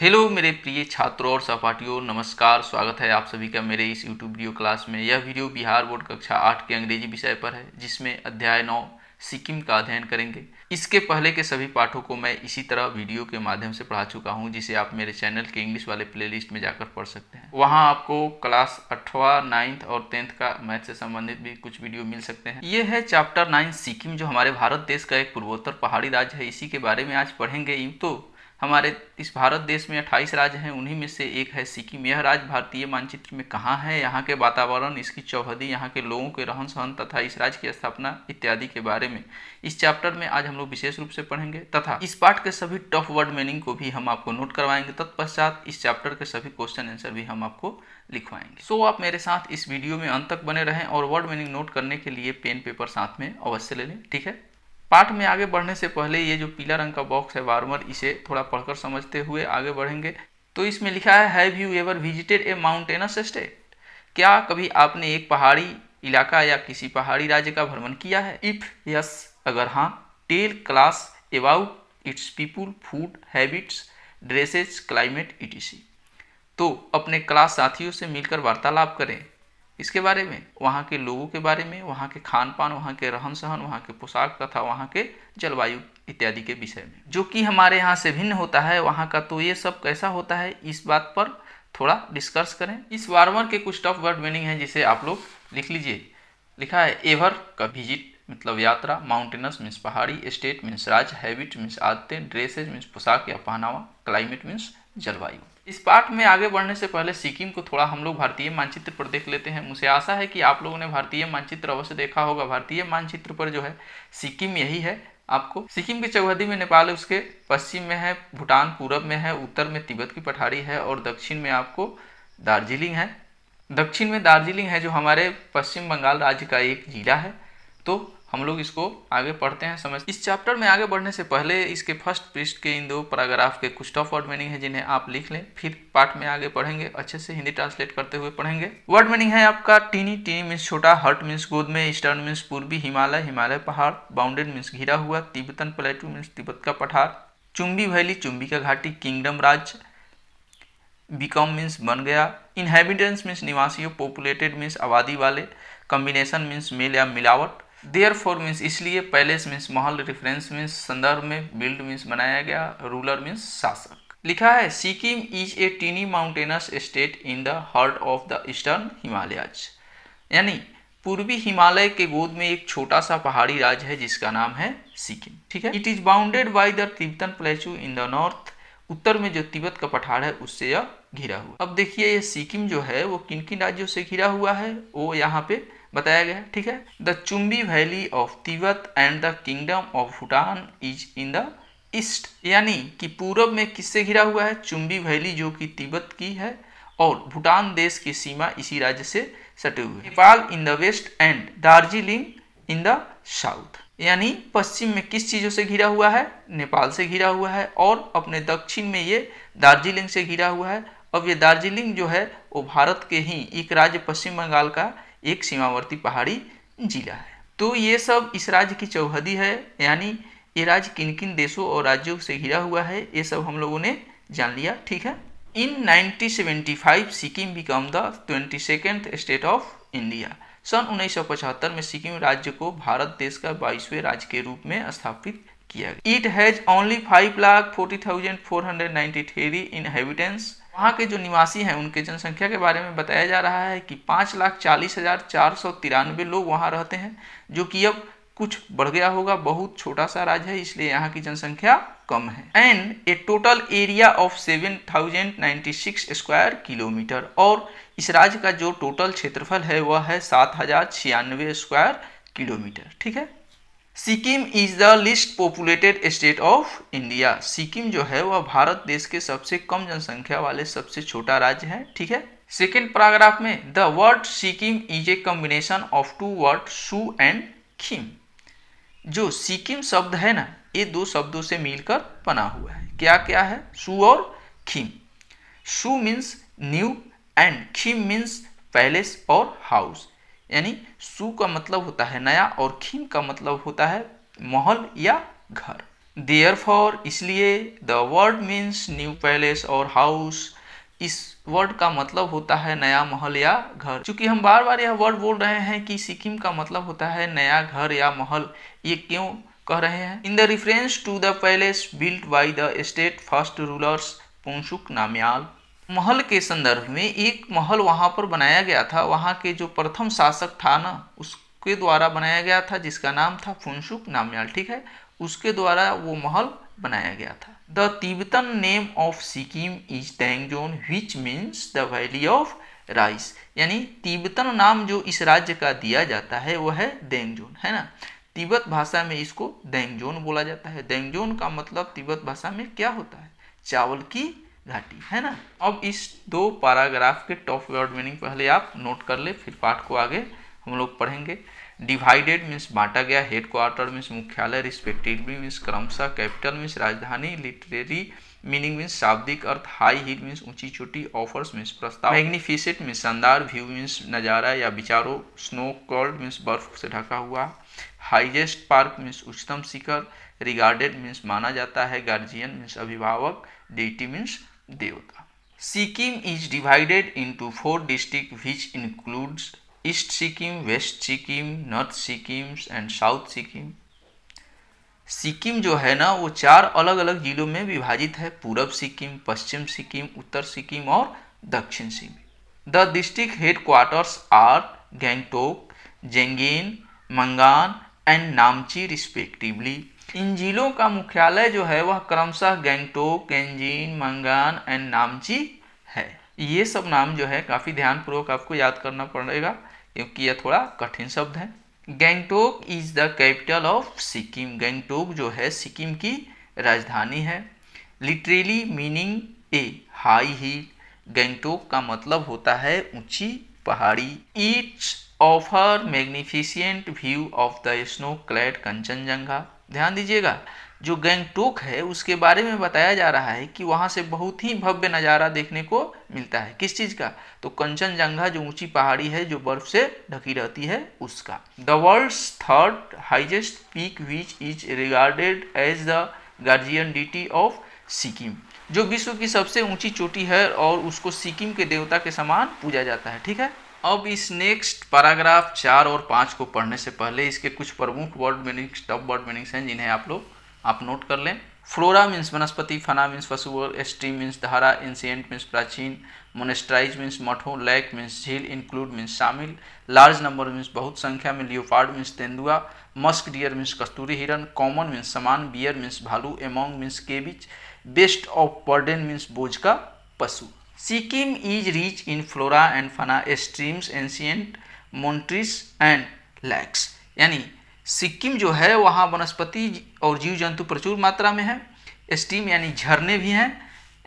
Hello मेरे प्रिय छात्रों और सहपाठियों नमस्कार स्वागत है आप सभी का मेरे इस यूट्यूब वीडियो क्लास में यह वीडियो बिहार बोर्ड कक्षा आठ के अंग्रेजी विषय पर है जिसमें अध्याय नौ सिक्किम का अध्ययन करेंगे इसके पहले के सभी पाठों को मैं इसी तरह वीडियो के माध्यम से पढ़ा चुका हूँ जिसे आप मेरे चैनल के इंग्लिश वाले प्लेलिस्ट में जाकर पढ़ सकते हैं वहाँ आपको क्लास अठवा नाइन्थ और टेंथ का मैथ से संबंधित भी कुछ वीडियो मिल सकते हैं ये है चैप्टर नाइन सिक्किम जो हमारे भारत देश का एक पूर्वोत्तर पहाड़ी राज्य है इसी के बारे में आज पढ़ेंगे तो हमारे इस भारत देश में 28 राज्य हैं उन्हीं में से एक है सिक्किम यह राज्य भारतीय मानचित्र में कहाँ है यहाँ के वातावरण इसकी चौहदी यहाँ के लोगों के रहन सहन तथा इस राज्य की स्थापना इत्यादि के बारे में इस चैप्टर में आज हम लोग विशेष रूप से पढ़ेंगे तथा इस पाठ के सभी टफ वर्ड मीनिंग को भी हम आपको नोट करवाएंगे तत्पश्चात इस चैप्टर के सभी क्वेश्चन आंसर भी हम आपको लिखवाएंगे सो so, आप मेरे साथ इस वीडियो में अंत तक बने रहें और वर्ड मीनिंग नोट करने के लिए पेन पेपर साथ में अवश्य ले लें ठीक है पाठ में आगे बढ़ने से पहले ये जो पीला रंग का बॉक्स है वार्मर इसे थोड़ा पढ़कर समझते हुए आगे बढ़ेंगे तो इसमें लिखा है have you ever visited a mountainous state क्या कभी आपने एक पहाड़ी इलाका या किसी पहाड़ी राज्य का भ्रमण किया है इफ यस अगर हाँ tell class about its people food habits dresses climate ई तो अपने क्लास साथियों से मिलकर वार्तालाप करें इसके बारे में वहाँ के लोगों के बारे में वहाँ के खान पान वहाँ के रहन सहन वहाँ के पोशाक तथा वहाँ के जलवायु इत्यादि के विषय में जो कि हमारे यहाँ से भिन्न होता है वहाँ का तो ये सब कैसा होता है इस बात पर थोड़ा डिस्कस करें इस वार्मर के कुछ टफ वर्ड मीनिंग हैं जिसे आप लोग लिख लीजिए लिखा है एवर का विजिट मतलब यात्रा माउंटेनस मीन्स पहाड़ी स्टेट मीन्स राज्य हैबिट मीन्स आदतें ड्रेसेज मीन्स पोशाक या पहनावा क्लाइमेट मीन्स जलवायु इस पाठ में आगे बढ़ने से पहले सिक्किम को थोड़ा हम लोग भारतीय मानचित्र पर देख लेते हैं मुझे आशा है कि आप लोगों ने भारतीय मानचित्र अवश्य देखा होगा भारतीय मानचित्र पर जो है सिक्किम यही है आपको सिक्किम की चौहदी में नेपाल उसके पश्चिम में है भूटान पूर्व में है उत्तर में तिब्बत की पठारी है और दक्षिण में आपको दार्जिलिंग है दक्षिण में दार्जिलिंग है जो हमारे पश्चिम बंगाल राज्य का एक जिला है तो हम लोग इसको आगे पढ़ते हैं समझ इस चैप्टर में आगे बढ़ने से पहले इसके फर्स्ट पृष्ठ के इन दो पैराग्राफ के कुछ टॉप वर्ड मीनिंग है जिन्हें आप लिख लें फिर पार्ट में आगे पढ़ेंगे अच्छे से हिंदी ट्रांसलेट करते हुए पढ़ेंगे वर्ड मीनिंग है आपका टीनी टीनी मीन्स छोटा हर्ट मीन्स गोद में ईस्टर्न मीन्स पूर्वी हिमालय हिमालय पहाड़ बाउंडेड मीन्स घिरा हुआ तिब्बतन प्लेटू मीन्स तिब्बत का पठार चुम्बी वैली चुम्बी का घाटी किंगडम राज्य बिकॉम मीन्स बन गया इनहेबिटेंस मीन्स निवासियों पॉपुलेटेड मीन्स आबादी वाले कम्बिनेशन मीन्स मेल या मिलावट देयर फोर मीन्स इसलिए पैलेस मीन्स महल रेफरेंस मीन्स संदर्भ में बिल्ड मीन्स बनाया गया रूलर मीन्स शासक लिखा है Sikkim is a tiny mountainous state in the heart of the eastern Himalayas यानी पूर्वी हिमालय के गोद में एक छोटा सा पहाड़ी राज्य है जिसका नाम है सिक्किम ठीक है it is bounded by the Tibetan plateau in the north उत्तर में जो तिब्बत का पठार है उससे यह घिरा हुआ अब देखिए ये सिक्किम जो है वो किन किन राज्यों से घिरा हुआ है वो यहाँ पे बताया गया ठीक है the Chumbi valley of Tibet and the kingdom of Bhutan is in the east यानी कि पूरब में किससे घिरा हुआ है चुम्बी वैली जो कि तिब्बत की है और भूटान देश की सीमा इसी राज्य से सटे हुए Nepal in the west and Darjeeling in the south यानी पश्चिम में किस चीज़ों से घिरा हुआ है नेपाल से घिरा हुआ है और अपने दक्षिण में ये दार्जिलिंग से घिरा हुआ है अब ये दार्जिलिंग जो है वो भारत के ही एक राज्य पश्चिम बंगाल का एक सीमावर्ती पहाड़ी जिला है तो ये सब इस राज्य की चौहदी है यानी ये राज्य किन किन देशों और राज्यों से घिरा हुआ है ये सब हम लोगों ने जान लिया ठीक है in 1975 Sikkim become the twenty second state of India सन 1975 में सिक्किम राज्य को भारत देश का बाईसवें राज्य के रूप में स्थापित किया गया it has only five lakh forty thousand four hundred ninety three inhabitants वहाँ के जो निवासी हैं उनके जनसंख्या के बारे में बताया जा रहा है कि पाँच लाख चालीस हज़ार चार सौ तिरानवे लोग वहाँ रहते हैं जो कि अब कुछ बढ़ गया होगा बहुत छोटा सा राज्य है इसलिए यहाँ की जनसंख्या कम है and a total area of seven thousand ninety six square kilometre और इस राज्य का जो टोटल क्षेत्रफल है वह है सात हजार छियानवे स्क्वायर किलोमीटर ठीक है Sikkim is the least populated state of India Sikkim जो है वह भारत देश के सबसे कम जनसंख्या वाले सबसे छोटा राज्य है ठीक है सेकेंड पैराग्राफ में the word Sikkim is a combination of two word Su and Khim जो सिक्किम शब्द है ना ये दो शब्दों से मिलकर बना हुआ है क्या क्या है सू और Khim Su means new and खिम means palace और हाउस यानी सु का मतलब होता है नया और खीम का मतलब होता है महल या घर देयर फॉर इसलिए the word means new palace और हाउस इस वर्ड का मतलब होता है नया महल या घर क्योंकि हम बार बार यह वर्ड बोल रहे हैं कि सिक्किम का मतलब होता है नया घर या महल ये क्यों कह रहे हैं in the reference to the palace built by the state first rulers Phuntsog Namgyal महल के संदर्भ में एक महल वहाँ पर बनाया गया था वहाँ के जो प्रथम शासक था ना उसके द्वारा बनाया गया था जिसका नाम था फुनसुक नामयाल ठीक है उसके द्वारा वो महल बनाया गया था the Tibetan name of Sikkim is Denzong which means the valley of rice यानी तिब्बतन नाम जो इस राज्य का दिया जाता है वह है देंगजोन है ना तिब्बत भाषा में इसको डेंगजोन बोला जाता है डेंगजोन का मतलब तिब्बत भाषा में क्या होता है चावल की घाटी है ना अब इस दो पैराग्राफ के टॉप वर्ड मीनिंग पहले आप नोट कर ले फिर पाठ को आगे हम लोग पढ़ेंगे डिवाइडेड मीन्स बांटा गया हेड क्वार्टर मीन्स मुख्यालय रिस्पेक्टिवली मीन्स क्रमशः कैपिटल मीन्स राजधानी लिटरेरी मीनिंग मीन्स शाब्दिक अर्थ हाई हिल मीन्स ऊंची चोटी ऑफर्स मीन्स प्रस्ताव मैग्निफिसेंट मीन्स शानदार व्यू मीन्स नज़ारा या विचारो स्नो कॉल्ड मीन्स बर्फ से ढका हुआ हाइजेस्ट पार्क मीन्स उच्चतम शिखर रिगार्डेड मीन्स माना जाता है गार्जियन मीन्स अभिभावक डेटी मीन्स देवता Sikkim is divided into four district which includes east Sikkim west Sikkim north Sikkim and south Sikkim Sikkim जो है ना वो चार अलग अलग जिलों में विभाजित है पूर्व सिक्किम पश्चिम सिक्किम उत्तर सिक्किम और दक्षिण Sikkim the district headquarters are Gangtok Geyzing Mangan and Namchi respectively इन जिलों का मुख्यालय जो है वह क्रमशः गैंगटोक कैंजिन मंगान एंड नामची है ये सब नाम जो है काफ़ी ध्यानपूर्वक आपको याद करना पड़ेगा क्योंकि यह थोड़ा कठिन शब्द है Gangtok is the capital of Sikkim Gangtok जो है सिक्किम की राजधानी है literally meaning a high hill Gangtok का मतलब होता है ऊंची पहाड़ी its offer magnificent view of the snow clad Kanchenjunga ध्यान दीजिएगा जो गैंगटोक है उसके बारे में बताया जा रहा है कि वहाँ से बहुत ही भव्य नज़ारा देखने को मिलता है किस चीज़ का तो कंचनजंगा जो ऊंची पहाड़ी है जो बर्फ से ढकी रहती है उसका the world's third highest peak which is regarded as the guardian deity of Sikkim जो विश्व की सबसे ऊंची चोटी है और उसको सिक्किम के देवता के समान पूजा जाता है ठीक है अब इस नेक्स्ट पैराग्राफ चार और पाँच को पढ़ने से पहले इसके कुछ प्रमुख word meanings top word meanings हैं जिन्हें आप लोग आप नोट कर लें फ्लोरा मीन्स वनस्पति फना मीन्स पशु एस्ट्री मीन्स धारा एंसियंट मीन्स प्राचीन मोनेस्ट्राइज मीन्स मठो लैक मीन्स झील इंक्लूड मीन्स शामिल लार्ज नंबर मीन्स बहुत संख्या में लियोपार्ड मीन्स तेंदुआ मस्क डियर मीन्स कस्तूरी हिरन कॉमन मीन्स समान बियर मीन्स भालू एमोंग मीन्स केबिच बेस्ट ऑफ बर्डन मीन्स बोझ का पशु Sikkim is rich in flora and fauna streams ancient mountains and lakes यानी सिक्किम जो है वहाँ वनस्पति और जीव जंतु प्रचुर मात्रा में है स्टीम यानी झरने भी हैं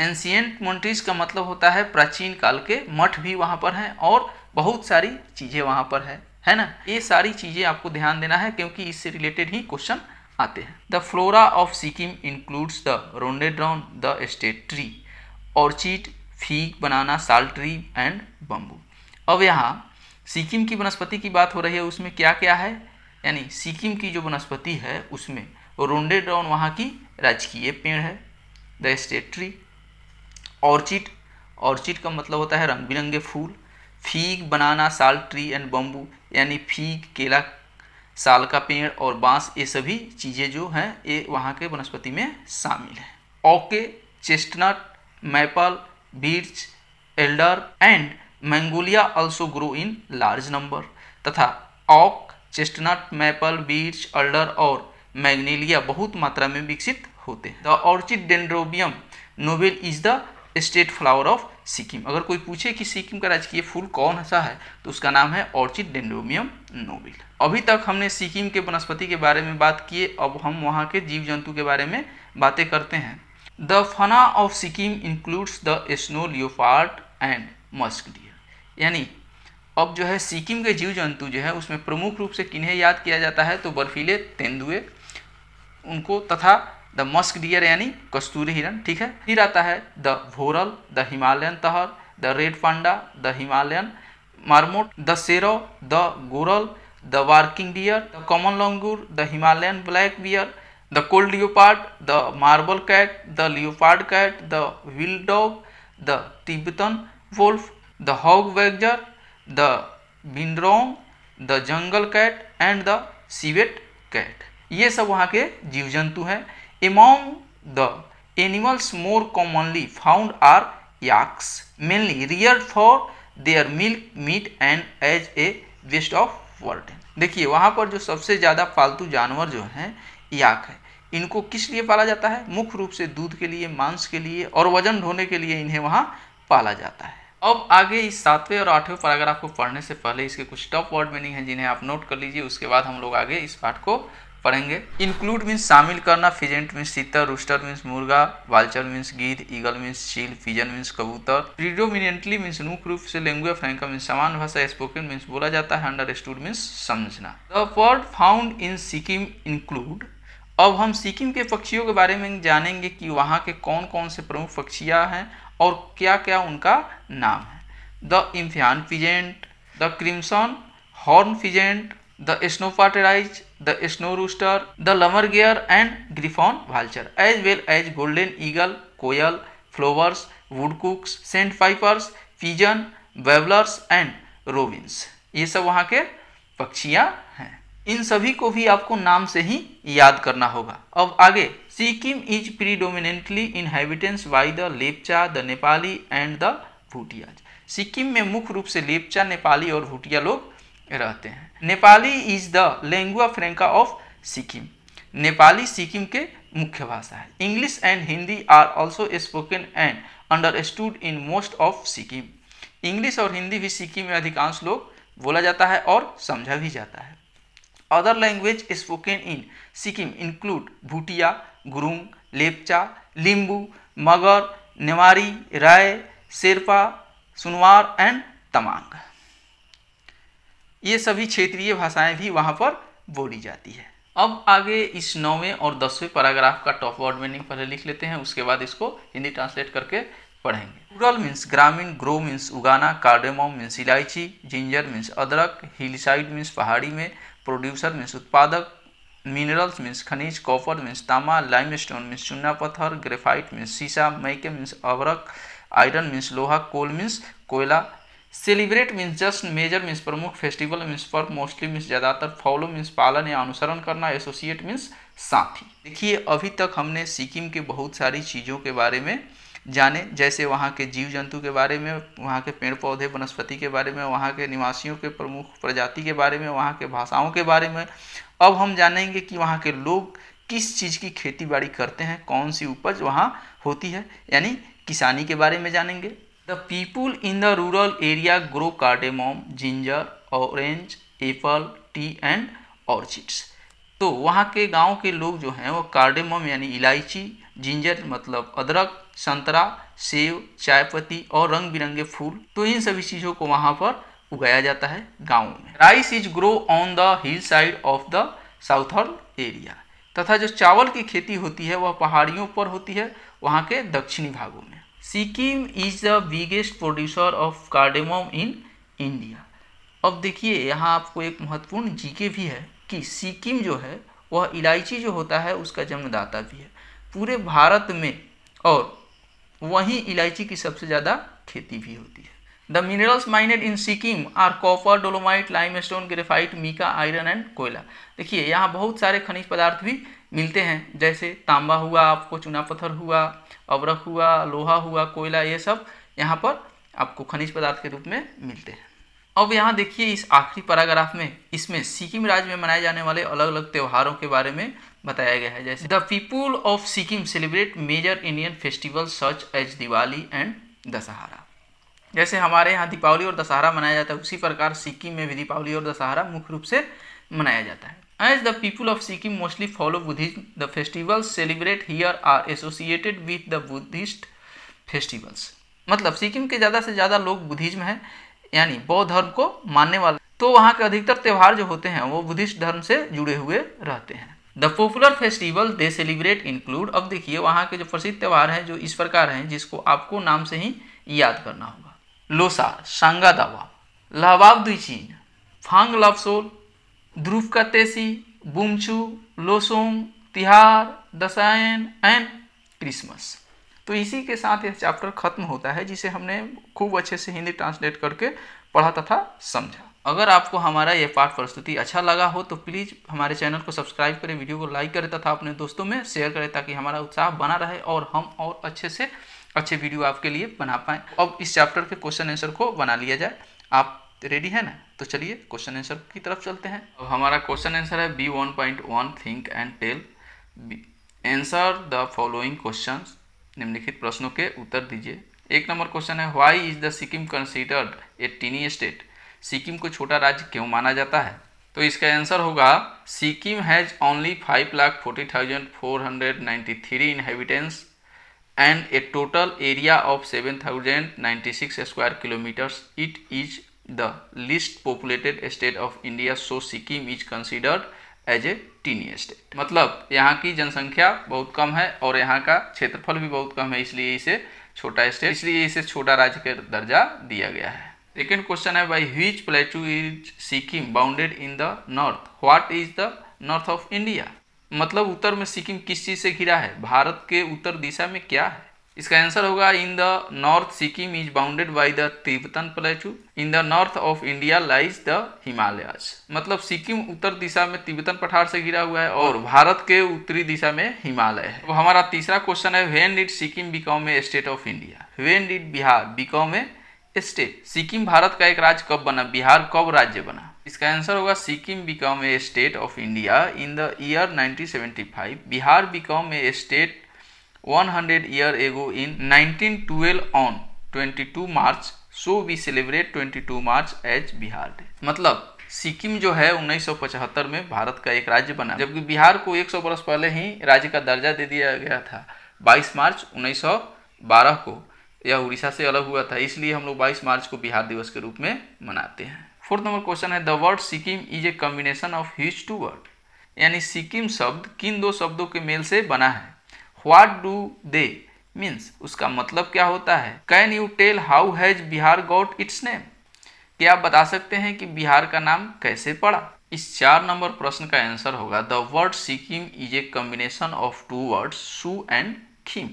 एंशियंट मोन्ट्रीज का मतलब होता है प्राचीन काल के मठ भी वहाँ पर हैं और बहुत सारी चीज़ें वहाँ पर है है ना ये सारी चीज़ें आपको ध्यान देना है क्योंकि इससे रिलेटेड ही क्वेश्चन आते हैं the flora of Sikkim includes the rhododendron the state tree orchid fig banana tree and bamboo अब यहाँ सिक्किम की वनस्पति की बात हो रही है उसमें क्या क्या है यानी सिक्किम की जो वनस्पति है उसमें रोंडे डाउन वहाँ की राजकीय पेड़ है the state tree orchid orchid का मतलब होता है रंग बिरंगे फूल fig banana sal tree and bamboo यानी फीक केला साल का पेड़ और बांस ये सभी चीज़ें जो हैं ये वहाँ के वनस्पति में शामिल हैं oak chestnut maple birch alder and magnolia also grow in large number तथा ऑक चेस्टनट मैपल बीर्च अल्डर और मैग्नीलिया बहुत मात्रा में विकसित होते हैं the orchid dendrobium nobile is the state flower of Sikkim अगर कोई पूछे कि सिक्किम का राजकीय फूल कौन सा है तो उसका नाम है ऑर्चिड डेंड्रोमियम नोबेल अभी तक हमने सिक्किम के वनस्पति के बारे में बात किए अब हम वहाँ के जीव जंतु के बारे में बातें करते हैं The fauna of Sikkim includes the snow leopard and musk deer. यानी अब जो है सिक्किम के जीव जंतु जो है उसमें प्रमुख रूप से किन्हें याद किया जाता है तो बर्फीले तेंदुए उनको तथा द मस्क डियर यानी कस्तूरी हिरण ठीक है फिर आता है द भोरल द हिमालयन तहर the red panda the Himalayan marmot the serow the goral the barking deer the common langur the Himalayan black bear the cold leopard the marble cat the leopard cat the wild dog the Tibetan wolf the hog badger the binturong the jungle cat and the civet cat ये सब वहाँ के जीव जंतु हैं among the animals more commonly found are याक्स mainly rear for their milk meat and as a beast of burden देखिए वहाँ पर जो सबसे ज़्यादा पालतू जानवर जो हैं याक है इनको किस लिए पाला जाता है मुख्य रूप से दूध के लिए मांस के लिए और वजन ढोने के लिए इन्हें वहाँ पाला जाता है अब आगे इस सातवें और आठवें पैराग्राफ को पढ़ने से पहले इसके कुछ टॉप वर्ड मीनिंग है जिन्हें आप नोट कर लीजिए उसके बाद हम लोग आगे इस पाठ को पढ़ेंगे इंक्लूड मीन्स शामिल करना फिजेंट मीन्स सीतर रूस्टर मीन्स मुर्गा वाल्चर मीन्स गिद ईगल मीन्स चील फिजन मीन्स कबूतर प्रीडोमिनेंटली मीन्स मुख्य रूप से लैंग्वेज फ्रेंका मीन्स समान भाषा स्पोकन मीन्स बोला जाता है अंडर स्टूड मीन्स समझना the word found in Sikkim include अब हम सिक्किम के पक्षियों के बारे में जानेंगे कि वहाँ के कौन कौन से प्रमुख पक्षियाँ हैं और क्या क्या उनका नाम है the impeyan pheasant the crimson horn pheasant the snow partridge the snow rooster the lammergeier and griffon vulture as well as golden eagle koel plovers woodcocks sandpipers pigeon warblers and robins ये सब वहाँ के पक्षियाँ इन सभी को भी आपको नाम से ही याद करना होगा अब आगे Sikkim is predominantly inhabitants by the Lepcha the Nepali and the Bhutias Sikkim में मुख्य रूप से लेपचा नेपाली और भूटिया लोग रहते हैं Nepali is the lingua franca of Sikkim Nepali Sikkim के मुख्य भाषा है English and Hindi are also spoken and understood in most of Sikkim English और हिंदी भी सिक्किम में अधिकांश लोग बोला जाता है और समझा भी जाता है other language spoken in Sikkim include Bhutia Gurung Lepcha Limbu Magar Newari Rai Sherpa Sunwar and Tamang ये सभी क्षेत्रीय भाषाएं भी वहाँ पर बोली जाती है अब आगे इस नौवें और दसवें पैराग्राफ का टॉप वर्ड मीनिंग पहले लिख लेते हैं उसके बाद इसको हिंदी ट्रांसलेट करके पढ़ेंगे रूरल मीन्स ग्रामीण ग्रो मीन्स उगाना कार्डेमो मीन्स इलायची जिंजर मीन्स अदरक हिल साइड मीन्स पहाड़ी में प्रोड्यूसर मीन्स उत्पादक मिनरल्स मीन्स खनिज कॉपर मीन्स तामा लाइम स्टोन मीन्स चूना पत्थर ग्रेफाइट मीन्स शीशा मैके मीन्स अवरक आयरन मीन्स लोहा कोल मीन्स कोयला सेलिब्रेट मीन्स जस्ट मेजर मीन्स प्रमुख फेस्टिवल मीन्स पर मोस्टली मीन्स ज़्यादातर फॉलो मीन्स पालन या अनुसरण करना एसोसिएट मीन्स साथी देखिए अभी तक हमने सिक्किम के बहुत सारी चीज़ों के बारे में जाने जैसे वहाँ के जीव जंतु के बारे में वहाँ के पेड़ पौधे वनस्पति के बारे में वहाँ के निवासियों के प्रमुख प्रजाति के बारे में वहाँ के भाषाओं के बारे में अब हम जानेंगे कि वहाँ के लोग किस चीज़ की खेती बाड़ी करते हैं कौन सी उपज वहाँ होती है यानी किसानी के बारे में जानेंगे the people in the rural area grow cardamom ginger orange apple tea and orchids तो वहाँ के गांव के लोग जो हैं वो कार्डेमोम यानी इलायची जिंजर मतलब अदरक संतरा सेब चाय पत्ती और रंग बिरंगे फूल तो इन सभी चीज़ों को वहाँ पर उगाया जाता है गाँव में rice is grow on the hill side of the southern area तथा जो चावल की खेती होती है वह पहाड़ियों पर होती है वहाँ के दक्षिणी भागों में Sikkim is the biggest producer of cardamom in India अब देखिए यहाँ आपको एक महत्वपूर्ण जीके भी है कि सिक्किम जो है वह इलायची जो होता है उसका जन्मदाता भी है पूरे भारत में और वहीं इलायची की सबसे ज़्यादा खेती भी होती है the minerals mined in Sikkim are copper dolomite limestone graphite mica iron and कोयला देखिए यहाँ बहुत सारे खनिज पदार्थ भी मिलते हैं जैसे तांबा हुआ आपको चूना पत्थर हुआ अवरक हुआ लोहा हुआ कोयला ये सब यहाँ पर आपको खनिज पदार्थ के रूप में मिलते हैं अब यहाँ देखिए इस आखिरी पैराग्राफ में इसमें सिक्किम राज्य में मनाए जाने वाले अलग अलग त्योहारों के बारे में बताया गया है जैसे the people of Sikkim celebrate major Indian festival such as Diwali and Dussehra जैसे हमारे यहाँ दीपावली और दशहरा मनाया जाता है उसी प्रकार सिक्किम में भी दीपावली और दशहरा मुख्य रूप से मनाया जाता है as the people of Sikkim mostly follow Buddhism the festivals celebrate here are associated with the Buddhist festivals मतलब सिक्किम के ज़्यादा से ज़्यादा लोग बुद्धिज्म है यानी बौद्ध धर्म को मानने वाले तो वहाँ के अधिकतर त्यौहार जो होते हैं वो बुद्धिस्ट धर्म से जुड़े हुए रहते हैं the popular festival they celebrate include अब देखिए वहाँ के जो प्रसिद्ध त्यौहार हैं जो इस प्रकार हैं जिसको आपको नाम से ही याद करना होगा लोसार सांगा दावा लहबाब दुईचीन फांग लफसोल ध्रुव का तेसी बुमचू लोसोंग तिहार दसायन एंड क्रिसमस तो इसी के साथ यह चैप्टर खत्म होता है जिसे हमने खूब अच्छे से हिंदी ट्रांसलेट करके पढ़ा तथा समझा अगर आपको हमारा ये पाठ प्रस्तुति अच्छा लगा हो तो प्लीज़ हमारे चैनल को सब्सक्राइब करें वीडियो को लाइक करें तथा अपने दोस्तों में शेयर करें ताकि हमारा उत्साह बना रहे और हम और अच्छे से अच्छे वीडियो आपके लिए बना पाएं अब इस चैप्टर के क्वेश्चन आंसर को बना लिया जाए आप रेडी है ना तो चलिए क्वेश्चन आंसर की तरफ चलते हैं अब हमारा क्वेश्चन आंसर है B one point one think and tell answer the following question निम्नलिखित प्रश्नों के उत्तर दीजिए एक नंबर क्वेश्चन है why is the Sikkim considered a tiny state Sikkim को छोटा राज्य क्यों माना जाता है तो इसका आंसर होगा Sikkim has only five lakh forty thousand four hundred ninety three inhabitants and a total area of seven thousand ninety six square kilometres it is the least populated state of India so Sikkim is considered as a tiny state मतलब यहाँ की जनसंख्या बहुत कम है और यहाँ का क्षेत्रफल भी बहुत कम है इसलिए इसे छोटा स्टेट इसलिए इसे छोटा राज्य का दर्जा दिया गया है सेकेंड क्वेश्चन है by which plateau is Sikkim bounded in the north what is the north of India मतलब उत्तर में सिक्किम किस चीज़ से घिरा है भारत के उत्तर दिशा में क्या है इसका आंसर होगा in the north Sikkim is bounded by the Tibetan plateau in the north of India lies the Himalayas मतलब सिक्किम उत्तर दिशा में तिब्बतन पठार से घिरा हुआ है और भारत के उत्तरी दिशा में हिमालय है अब हमारा तीसरा क्वेश्चन है when did Sikkim become a state of India when did Bihar become a state Sikkim Bharat का एक राज्य कब बना बिहार कब राज्य बना इसका आंसर होगा Sikkim become a state of India in the year 1975 Bihar become a state 100 year ago in 1912 on 22 March so we celebrate 22 March as Bihar day मतलब सिक्किम जो है 1975 में भारत का एक राज्य बना जबकि बिहार को 100 वर्ष पहले ही राज्य का दर्जा दे दिया गया था 22 मार्च 1912 को या उड़ीसा से अलग हुआ था इसलिए हम लोग 22 मार्च को बिहार दिवस के रूप में मनाते हैं फोर्थ नंबर क्वेश्चन है the word Sikkim is a combination of his two word यानी सिक्किम शब्द किन दो शब्दों के मेल से बना है व्हाट डू दे मीन्स उसका मतलब क्या होता है can you tell how has Bihar got its name क्या आप बता सकते हैं कि बिहार का नाम कैसे पड़ा इस चार नंबर प्रश्न का आंसर होगा the word Sikkim is a combination of two words सू एंड खिम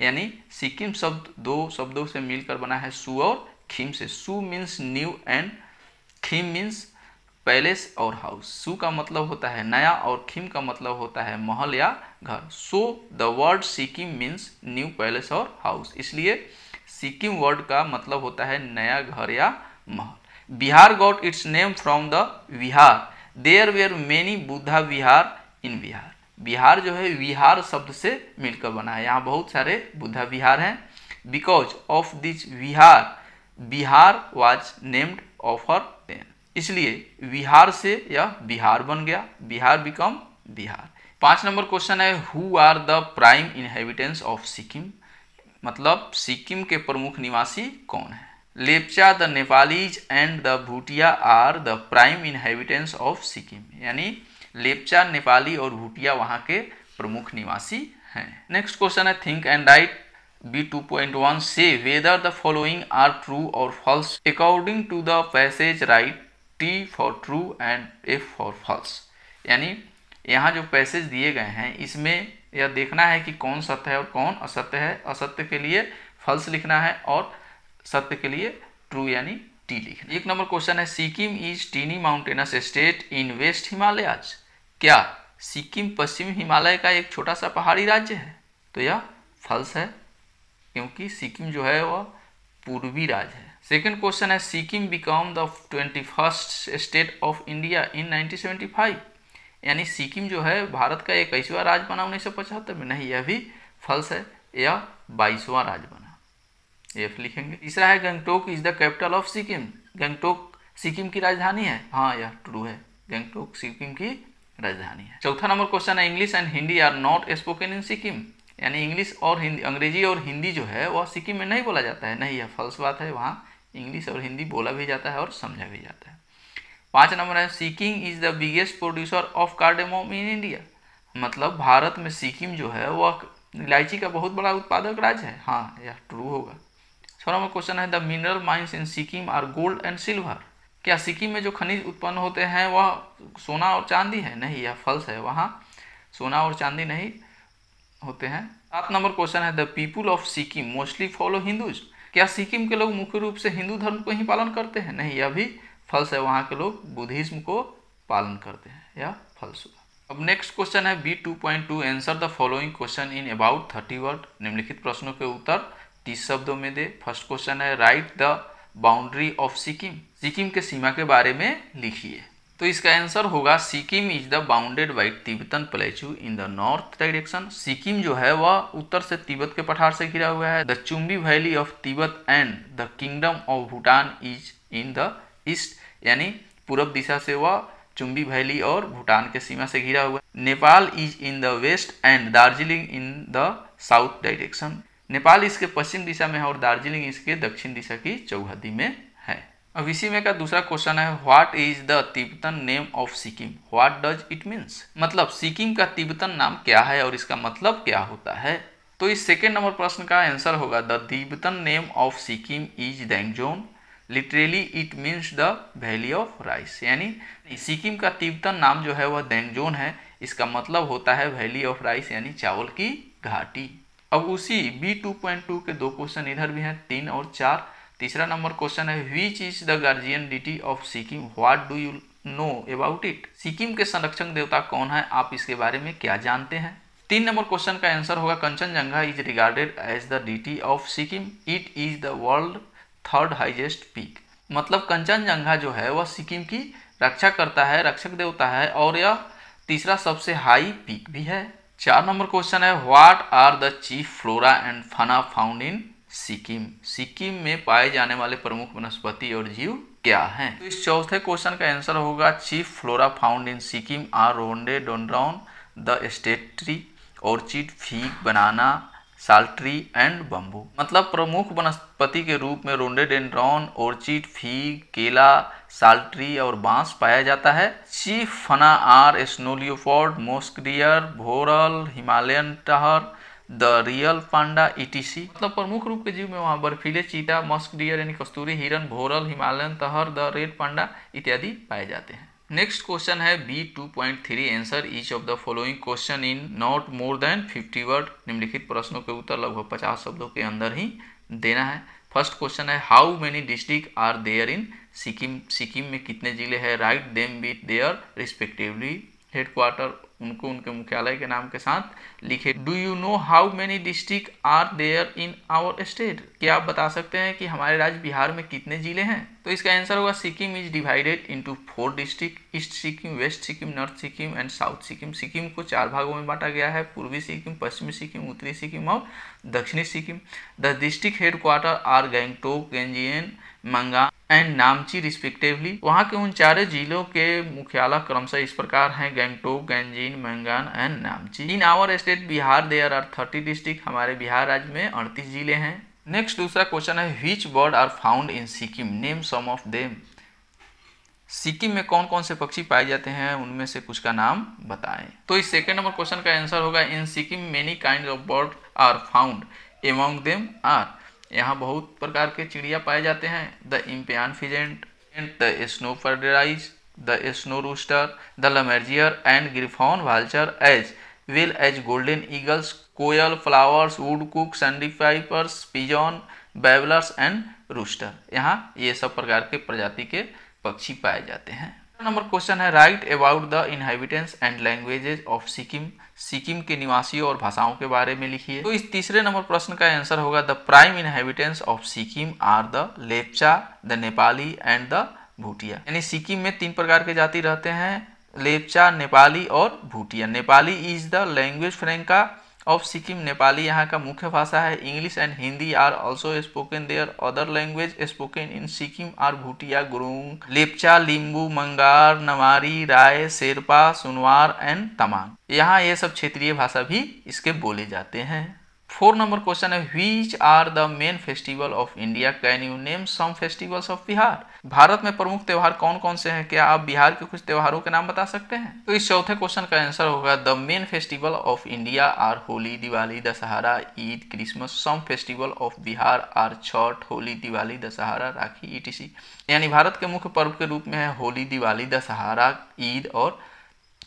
यानी सिक्किम शब्द दो शब्दों से मिलकर बना है सु और खिम से सु means new and खिम means palace और हाउस सु का मतलब होता है नया और खिम का मतलब होता है महल या घर so the word Sikkim means new palace और हाउस इसलिए सिक्किम वर्ड का मतलब होता है नया घर या महल Bihar got its name from the vihar there where many Buddha vihar in Bihar Bihar जो है विहार शब्द से मिलकर बना है यहाँ बहुत सारे बुद्धा विहार हैं because of this vihar Bihar was named after her pen इसलिए विहार से यह बिहार बन गया बिहार बिकम बिहार पांच नंबर क्वेश्चन है who are the prime inhabitants of Sikkim मतलब सिक्किम के प्रमुख निवासी कौन है Lepcha the Nepalese and the Bhutia are the prime inhabitants of Sikkim यानी लेपचा नेपाली और भूटिया वहाँ के प्रमुख निवासी हैं नेक्स्ट क्वेश्चन है think and write B two point one say whether the following are true और false according to the passage write T for true and F for false यानी यहाँ जो पैसेज दिए गए हैं इसमें यह देखना है कि कौन सत्य है और कौन असत्य है असत्य के लिए फॉल्स लिखना है और सत्य के लिए ट्रू यानी टी लिखना एक नंबर क्वेश्चन है Sikkim is tiny mountainous state in west Himalayas क्या सिक्किम पश्चिम हिमालय का एक छोटा सा पहाड़ी राज्य है तो यह फल्स है क्योंकि सिक्किम जो है वह पूर्वी राज्य है सेकेंड क्वेश्चन है Sikkim become the twenty first state of India in 1975 यानी सिक्किम जो है भारत का एक इक्कीसवा राज्य बना उन्नीस सौ पचहत्तर में नहीं यह भी फल्स है यह बाईसवां राज्य बना यह लिखेंगे तीसरा है Gangtok is the capital of Sikkim Gangtok Sikkim की राजधानी है हाँ यह ट्रू है गंगटोक सिक्किम की राजधानी है चौथा नंबर क्वेश्चन है English and Hindi are not spoken in Sikkim यानी इंग्लिश और हिंदी अंग्रेजी और हिंदी जो है वह सिक्किम में नहीं बोला जाता है नहीं यह फल्स बात है वहाँ इंग्लिश और हिंदी बोला भी जाता है और समझा भी जाता है पाँच नंबर है Sikkim is the biggest producer of cardamom in India मतलब भारत में सिक्किम जो है वह इलायची का बहुत बड़ा उत्पादक राज्य है हाँ यह ट्रू होगा छः नंबर क्वेश्चन है the mineral mines in Sikkim are gold and silver क्या सिक्किम में जो खनिज उत्पन्न होते हैं वह सोना और चांदी है नहीं यह फल्स है वहाँ सोना और चांदी नहीं होते हैं सात नंबर क्वेश्चन है the people of Sikkim mostly follow Hindus क्या सिक्किम के लोग मुख्य रूप से हिंदू धर्म को ही पालन करते हैं नहीं यह भी फल्स है वहाँ के लोग बुद्धिज्म को पालन करते हैं यह फल्स अब नेक्स्ट क्वेश्चन है B two point two answer the following question in about thirty word निम्नलिखित प्रश्नों के उत्तर तीस शब्दों में दे फर्स्ट क्वेश्चन है write the boundary of Sikkim Sikkim के सीमा के बारे में लिखिए तो इसका आंसर होगा Sikkim is the bounded by Tibetan plateau in the north direction Sikkim जो है वह उत्तर से तिब्बत के पठार से घिरा हुआ है the Chumbi valley of Tibet and the kingdom of Bhutan is in the east यानी पूर्व दिशा से वह चुम्बी वैली और भूटान के सीमा से घिरा हुआ Nepal is in the west and Darjeeling in the south direction Nepal इसके पश्चिम दिशा में है और दार्जिलिंग इसके दक्षिण दिशा की चौहदी में है अब इसी में का दूसरा क्वेश्चन है what is the Tibetan name of Sikkim what does it means मतलब सिक्किम का तिब्बतन नाम क्या है और इसका मतलब क्या होता है तो इस सेकेंड नंबर प्रश्न का आंसर होगा the Tibetan name of Sikkim is Denjong literally it means the valley of rice यानी सिक्किम का तिब्बतन नाम जो है वह दैंगजोन है इसका मतलब होता है वैली ऑफ राइस यानी चावल की घाटी अब उसी बी टू पॉइंट टू के दो क्वेश्चन इधर भी हैं तीन और चार तीसरा नंबर क्वेश्चन है which is the guardian deity of Sikkim what do you know about it Sikkim के संरक्षक देवता कौन है आप इसके बारे में क्या जानते हैं तीन नंबर क्वेश्चन का आंसर होगा Kanchenjunga is regarded as the deity of Sikkim it is the world third highest peak मतलब कंचनजंगा जो है वह सिक्किम की रक्षा करता है रक्षक देवता है और यह तीसरा सबसे हाई पीक भी है चार नंबर क्वेश्चन है what are the chief flora and fauna found in Sikkim Sikkim में पाए जाने वाले प्रमुख वनस्पति और जीव क्या हैं तो इस चौथे क्वेश्चन का आंसर होगा chief flora found in Sikkim are rhododendron the state tree orchid fig banana sal tree and bamboo मतलब प्रमुख वनस्पति के रूप में रोंडे डेंड्रॉन ऑर्चिड फीक केला साल्ट्री और बांस पाया जाता है chief fauna are snow leopard musk deer bharal Himalayan tahr the red panda etc मतलब प्रमुख रूप के जीव में वहाँ बर्फीले चीता मस्क डियर यानी कस्तूरी हिरन भोरल हिमालयन तहर द रेड पांडा इत्यादि पाए जाते हैं नेक्स्ट क्वेश्चन है B two point three answer each of the following question in not more than fifty word निम्नलिखित प्रश्नों के उत्तर लगभग पचास शब्दों के अंदर ही देना है फर्स्ट क्वेश्चन है how many district are there in Sikkim Sikkim में कितने जिले हैं write them with their respectively headquarter उनको उनके मुख्यालय के नाम के साथ लिखे do you know how many district are there in our state क्या आप बता सकते हैं कि हमारे राज्य बिहार में कितने जिले हैं तो इसका आंसर होगा Sikkim is divided into four district east Sikkim west Sikkim north Sikkim and south Sikkim Sikkim को चार भागों में बांटा गया है पूर्वी सिक्किम पश्चिमी सिक्किम उत्तरी सिक्किम और दक्षिणी Sikkim the district headquarter are Gangtok गेंजियन मंगा एंड नामची रिस्पेक्टिवली वहां के उन चार जिलों के मुख्यालय क्रमशः इस प्रकार हैं गैंगटोक गैंजीन Mangan and Namchi in our state Bihar there are thirty district हमारे बिहार राज्य में अड़तीस जिले हैं नेक्स्ट दूसरा क्वेश्चन है which bird are found in Sikkim name some of them Sikkim में कौन कौन से पक्षी पाए जाते हैं उनमें से कुछ का नाम बताएं तो इस सेकेंड नंबर क्वेश्चन का आंसर होगा in Sikkim many kind of bird are found among them are यहाँ बहुत प्रकार के चिड़िया पाए जाते हैं the impeyan pheasant the snow partridge the snow rooster the lammergeier and griffon vulture as well as golden eagles koel flowers woodcock sandpipers pigeon babblers and rooster यहाँ ये सब प्रकार के प्रजाति के पक्षी पाए जाते हैं नंबर क्वेश्चन है write about the inhabitants and languages of Sikkim Sikkim के निवासियों और भाषाओं के बारे में लिखिए तो इस तीसरे नंबर प्रश्न का आंसर होगा the prime inhabitants of Sikkim are the Lepcha the Nepali and the Bhutia यानी सिक्किम में तीन प्रकार के जाति रहते हैं लेपचा नेपाली और Bhutia Nepali is the language franca of Sikkim Nepali यहाँ का मुख्य भाषा है English and Hindi are also spoken there other language spoken in Sikkim are Bhutia Gurung Lepcha Limbu Magar Newari Rai Sherpa Sunwar and Tamang यहाँ ये सब क्षेत्रीय भाषा भी इसके बोले जाते हैं फोर नंबर क्वेश्चन है which are the main festival of India can you name some festivals of Bihar Bharat में प्रमुख त्यौहार कौन कौन से हैं क्या आप बिहार के कुछ त्यौहारों के नाम बता सकते हैं तो इस चौथे क्वेश्चन का आंसर होगा the main festival of India are Holi Diwali Dussehra Eid Christmas some festival of Bihar are Chhath Holi Diwali Dussehra Rakhi etc यानी भारत के मुख्य पर्व के रूप में है होली दिवाली दशहरा ईद और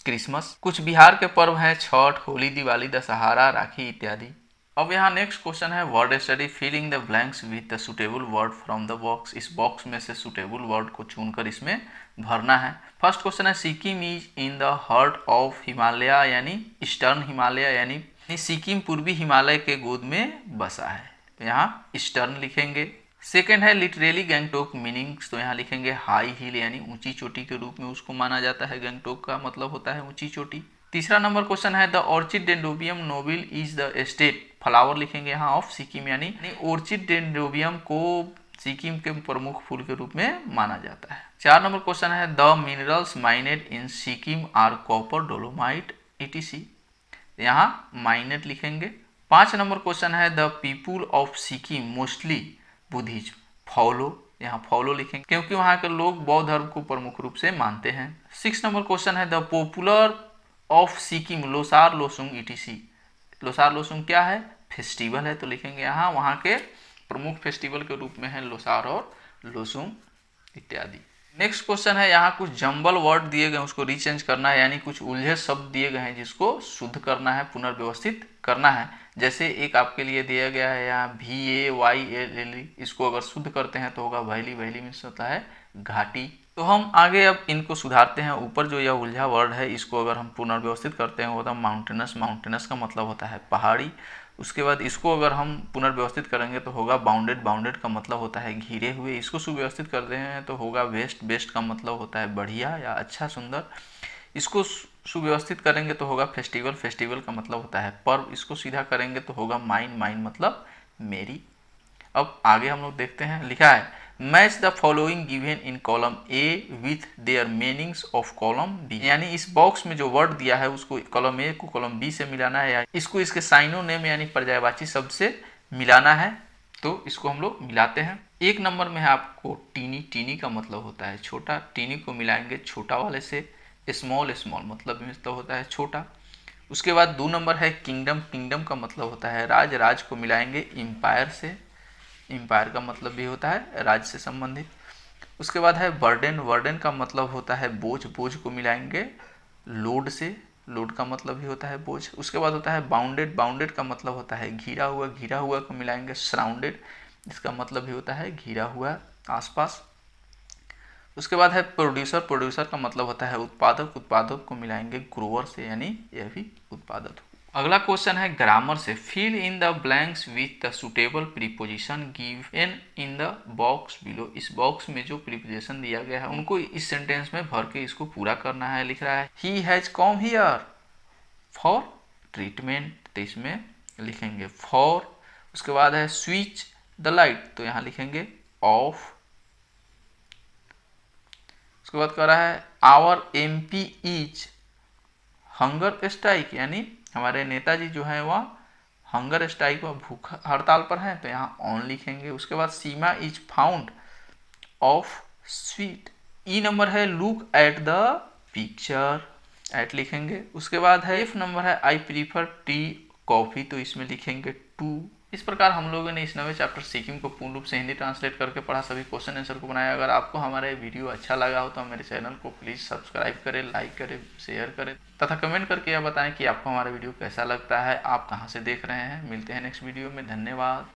क्रिसमस कुछ बिहार के पर्व हैं छठ होली दिवाली दशहरा राखी इत्यादि अब यहाँ नेक्स्ट क्वेश्चन है word study filling the blanks with the suitable word from the box इस बॉक्स में से सुटेबल वर्ड को चुनकर इसमें भरना है फर्स्ट क्वेश्चन है Sikkim is in the heart of Himalaya यानी ईस्टर्न हिमालय यानी सिक्किम पूर्वी हिमालय के गोद में बसा है तो यहाँ ईस्टर्न लिखेंगे सेकेंड है लिटरेली गैंगटोक मीनिंग्स तो यहाँ लिखेंगे हाई हिल यानी ऊंची चोटी के रूप में उसको माना जाता है गैंगटोक का मतलब होता है ऊंची चोटी तीसरा नंबर क्वेश्चन है the orchid dendrobium nobile is the state flower लिखेंगे यहाँ ऑफ सिक्किम यानी ऑर्चिड डेंडोबियम को सिक्किम के प्रमुख फूल के रूप में माना जाता है चार नंबर क्वेश्चन है the minerals mined in Sikkim are copper dolomite etc यहाँ माइनेट लिखेंगे पांच नंबर क्वेश्चन है the people of Sikkim mostly Buddhism follow यहाँ फॉलो लिखेंगे क्योंकि वहाँ के लोग बौद्ध धर्म को प्रमुख रूप से मानते हैं सिक्स नंबर क्वेश्चन है the popular of Sikkim Losar Losoong ETC Losar Losoong क्या है फेस्टिवल है तो लिखेंगे यहाँ वहाँ के प्रमुख फेस्टिवल के रूप में है लोसार और लोसुंग इत्यादि नेक्स्ट क्वेश्चन है यहाँ कुछ जंबल वर्ड दिए गए उसको रीचेंज करना है यानी कुछ उलझे शब्द दिए गए हैं जिसको शुद्ध करना है पुनर्व्यवस्थित करना है जैसे एक आपके लिए दिया गया है यहाँ भी ए वाई एल एल इसको अगर शुद्ध करते हैं तो होगा वहली वहली मीन्स होता है घाटी तो हम आगे अब इनको सुधारते हैं ऊपर जो यह उलझा वर्ड है इसको अगर हम पुनर्व्यवस्थित करते हैं वो होता है माउंटेनस माउंटेनस का मतलब होता है पहाड़ी उसके बाद इसको अगर हम पुनर्व्यवस्थित करेंगे तो होगा बाउंडेड बाउंडेड का मतलब होता है घिरे हुए इसको सुव्यवस्थित कर रहे हैं तो होगा वेस्ट बेस्ट का मतलब होता है बढ़िया या अच्छा सुंदर इसको सुव्यवस्थित करेंगे तो होगा फेस्टिवल फेस्टिवल का मतलब होता है पर्व इसको सीधा करेंगे तो होगा माइंड माइंड मतलब मेरी अब आगे हम लोग देखते हैं लिखा है match the following given in column A with their meanings of column B यानी इस बॉक्स में जो वर्ड दिया है उसको कॉलम ए को कॉलम बी से मिलाना है या इसको इसके साइनो नेम यानी पर्यायवाची शब्द से मिलाना है तो इसको हम लोग मिलाते हैं एक नंबर में है आपको टीनी टीनी का मतलब होता है छोटा टीनी को मिलाएंगे छोटा वाले से स्मॉल स्मॉल मतलब मतलब होता है छोटा उसके बाद दो नंबर है किंगडम किंगडम का मतलब होता है राज राज को मिलाएंगे एम्पायर से एम्पायर का मतलब भी होता है राज्य से संबंधित उसके बाद है बर्डन वर्डन का मतलब होता है बोझ बोझ को मिलाएंगे लोड से लोड का मतलब भी होता है बोझ उसके बाद होता है बाउंडेड बाउंडेड का मतलब होता है घिरा हुआ घिरा हुआ को मिलाएंगे सराउंडेड इसका मतलब भी होता है घिरा हुआ आसपास उसके बाद है प्रोड्यूसर प्रोड्यूसर का मतलब होता है उत्पादक उत्पादक को मिलाएंगे ग्रोवर से यानी यह भी उत्पादक अगला क्वेश्चन है ग्रामर से fill in the blanks with the suitable preposition an in the box below इस बॉक्स में जो प्रीपोजिशन दिया गया है उनको इस सेंटेंस में भर के इसको पूरा करना है लिख रहा है he has come here for treatment तो इसमें लिखेंगे फॉर उसके बाद है स्विच द लाइट तो यहाँ लिखेंगे ऑफ उसके बाद कह रहा है our M P is hunger strike यानी हमारे नेताजी जो है वह हंगर स्ट्राइक और भूख हड़ताल पर हैं तो यहाँ ऑन लिखेंगे उसके बाद Seema is found of sweet E number है look at the picture at लिखेंगे उसके बाद है एफ नंबर है आई प्रीफर टी कॉफ़ी तो इसमें लिखेंगे टू इस प्रकार हम लोगों ने इस नवे चैप्टर सिक्किम को पूर्ण रूप से हिंदी ट्रांसलेट करके पढ़ा सभी क्वेश्चन आंसर को बनाया अगर आपको हमारे वीडियो अच्छा लगा हो तो हमारे चैनल को प्लीज़ सब्सक्राइब करें लाइक करें शेयर करें तथा कमेंट करके यह बताएं कि आपको हमारा वीडियो कैसा लगता है आप कहाँ से देख रहे हैं मिलते हैं नेक्स्ट वीडियो में धन्यवाद